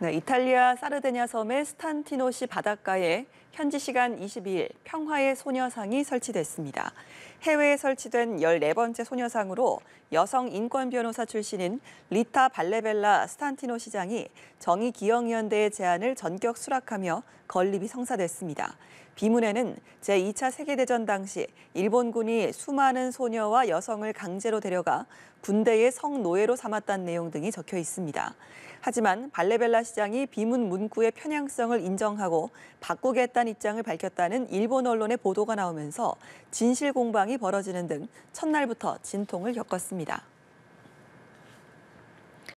네, 이탈리아 사르데냐 섬의 스탄티노시 바닷가에 현지 시간 22일 평화의 소녀상이 설치됐습니다. 해외에 설치된 14번째 소녀상으로 여성 인권 변호사 출신인 리타 발레벨라 스탄티노 시장이 정의 기억연대의 제안을 전격 수락하며 건립이 성사됐습니다. 비문에는 제2차 세계대전 당시 일본군이 수많은 소녀와 여성을 강제로 데려가 군대의 성노예로 삼았다는 내용 등이 적혀 있습니다. 하지만 발레벨라 시장이 비문 문구의 편향성을 인정하고 바꾸겠다는 입장을 밝혔다는 일본 언론의 보도가 나오면서 진실 공방이 벌어지는 등 첫날부터 진통을 겪었습니다.